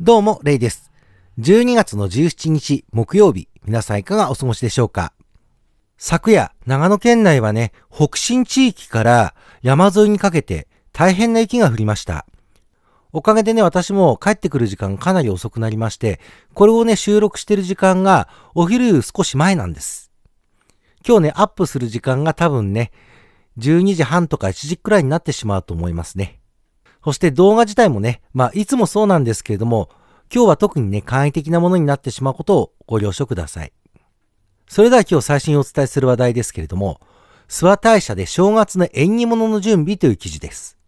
どうも、レイです。12月の17日木曜日、皆さんいかがお過ごしでしょうか昨夜、長野県内はね、北新地域から山沿いにかけて大変な雪が降りました。おかげでね、私も帰ってくる時間かなり遅くなりまして、これをね、収録してる時間がお昼少し前なんです。今日ね、アップする時間が多分ね、12時半とか1時くらいになってしまうと思いますね。そして動画自体もね、まあいつもそうなんですけれども、今日は特にね、簡易的なものになってしまうことをご了承ください。それでは今日最新お伝えする話題ですけれども、諏訪大社で正月の縁起物の準備という記事です。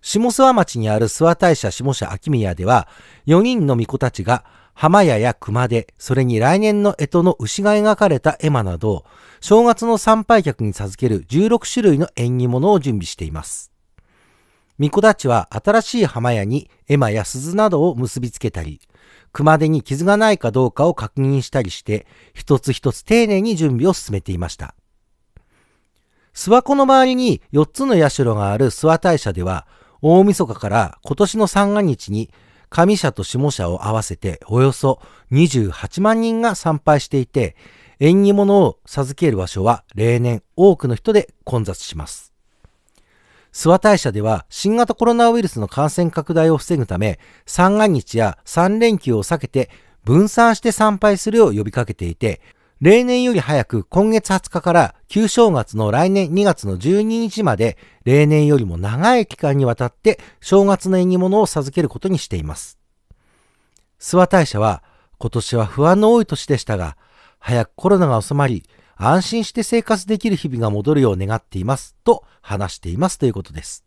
下諏訪町にある諏訪大社下社秋宮では、4人の巫女たちが浜屋や熊手、それに来年の干支の牛が描かれた絵馬など、正月の参拝客に授ける16種類の縁起物を準備しています。巫女たちは新しい浜屋に絵馬や鈴などを結びつけたり、熊手に傷がないかどうかを確認したりして、一つ一つ丁寧に準備を進めていました。諏訪湖の周りに4つの社がある諏訪大社では、大晦日から今年の三が日に、上社と下社を合わせておよそ28万人が参拝していて、縁起物を授ける場所は例年多くの人で混雑します。諏訪大社では新型コロナウイルスの感染拡大を防ぐため、三が日や三連休を避けて分散して参拝するよう呼びかけていて、例年より早く今月20日から旧正月の来年2月の12日まで例年よりも長い期間にわたって正月の縁起物を授けることにしています。諏訪大社は今年は不安の多い年でしたが、早くコロナが収まり、安心して生活できる日々が戻るよう願っています、と話していますということです。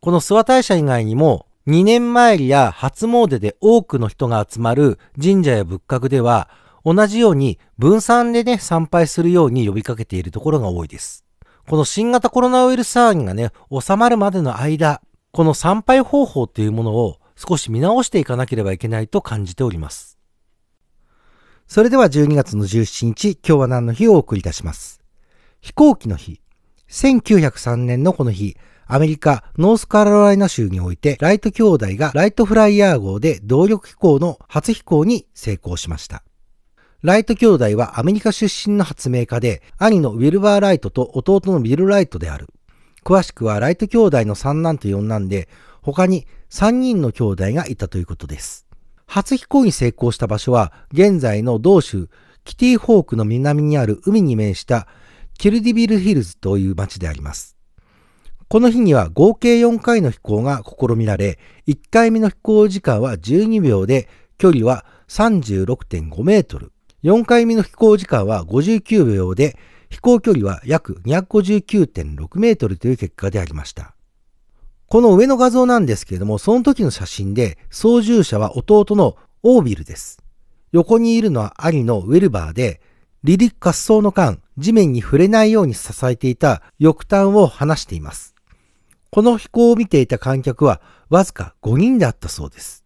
この諏訪大社以外にも、2年参りや初詣で多くの人が集まる神社や仏閣では、同じように分散でね、参拝するように呼びかけているところが多いです。この新型コロナウイルス騒ぎがね、収まるまでの間、この参拝方法というものを少し見直していかなければいけないと感じております。それでは12月の17日、今日は何の日をお送りいたします。飛行機の日。1903年のこの日、アメリカ、ノースカロライナ州において、ライト兄弟がライトフライヤー号で動力飛行の初飛行に成功しました。ライト兄弟はアメリカ出身の発明家で、兄のウィルバー・ライトと弟のビル・ライトである。詳しくはライト兄弟の三男と四男で、他に三人の兄弟がいたということです。初飛行に成功した場所は、現在の同州、キティホークの南にある海に面したキルディビルヒルズという町であります。この日には合計4回の飛行が試みられ、1回目の飛行時間は12秒で、距離は36.5メートル。4回目の飛行時間は59秒で、飛行距離は約259.6メートルという結果でありました。この上の画像なんですけれども、その時の写真で、操縦者は弟のオービルです。横にいるのは兄のウェルバーで、離陸滑走の間、地面に触れないように支えていた翼端を離しています。この飛行を見ていた観客はわずか5人であったそうです。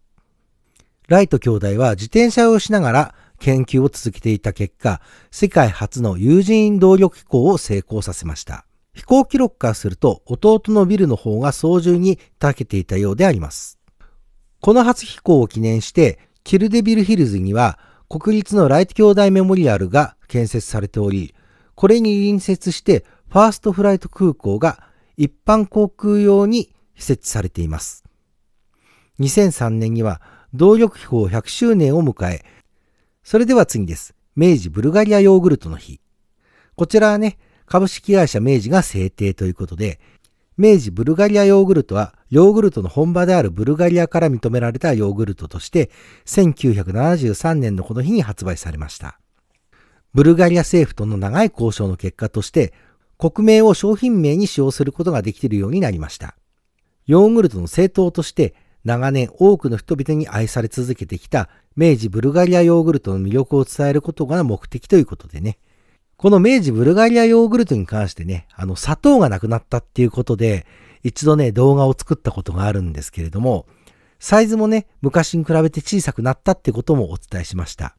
ライト兄弟は自転車をしながら研究を続けていた結果、世界初の有人動力飛行を成功させました。飛行記録からすると弟のビルの方が早縦に長けていたようであります。この初飛行を記念して、キルデビルヒルズには国立のライト兄弟メモリアルが建設されており、これに隣接してファーストフライト空港が一般航空用に設置されています。2003年には動力飛行100周年を迎え、それでは次です。明治ブルガリアヨーグルトの日。こちらはね、株式会社明治が制定ということで、明治ブルガリアヨーグルトはヨーグルトの本場であるブルガリアから認められたヨーグルトとして1973年のこの日に発売されました。ブルガリア政府との長い交渉の結果として国名を商品名に使用することができるようになりました。ヨーグルトの政党として長年多くの人々に愛され続けてきた明治ブルガリアヨーグルトの魅力を伝えることが目的ということでね。この明治ブルガリアヨーグルトに関してね、あの、砂糖がなくなったっていうことで、一度ね、動画を作ったことがあるんですけれども、サイズもね、昔に比べて小さくなったってこともお伝えしました。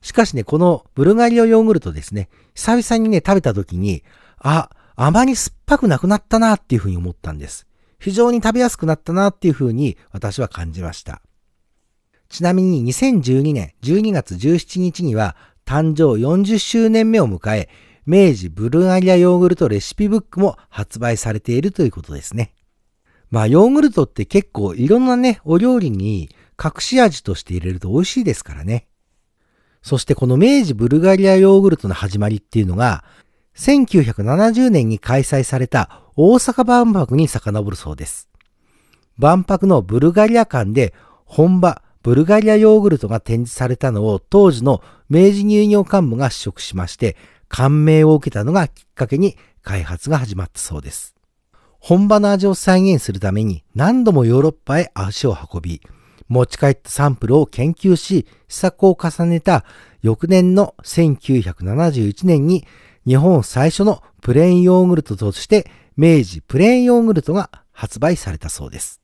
しかしね、このブルガリアヨーグルトですね、久々にね、食べた時に、あ、あまり酸っぱくなくなったなっていうふうに思ったんです。非常に食べやすくなったなっていうふうに私は感じました。ちなみに2012年12月17日には誕生40周年目を迎え、明治ブルガリアヨーグルトレシピブックも発売されているということですね。まあヨーグルトって結構いろんなね、お料理に隠し味として入れると美味しいですからね。そしてこの明治ブルガリアヨーグルトの始まりっていうのが、1970年に開催された大阪万博に遡るそうです。万博のブルガリア館で本場ブルガリアヨーグルトが展示されたのを当時の明治乳業幹部が試食しまして、感銘を受けたのがきっかけに開発が始まったそうです。本場の味を再現するために何度もヨーロッパへ足を運び、持ち帰ったサンプルを研究し、試作を重ねた翌年の1971年に日本最初のプレーンヨーグルトとして明治プレーンヨーグルトが発売されたそうです。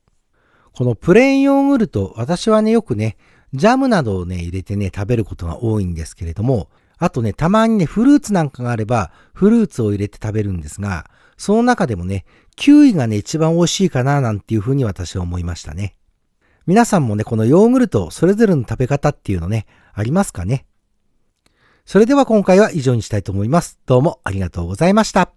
このプレーンヨーグルト、私はね、よくね、ジャムなどをね、入れてね、食べることが多いんですけれども、あとね、たまにね、フルーツなんかがあれば、フルーツを入れて食べるんですが、その中でもね、キウイがね、一番美味しいかな、なんていうふうに私は思いましたね。皆さんもね、このヨーグルト、それぞれの食べ方っていうのね、ありますかねそれでは今回は以上にしたいと思います。どうもありがとうございました。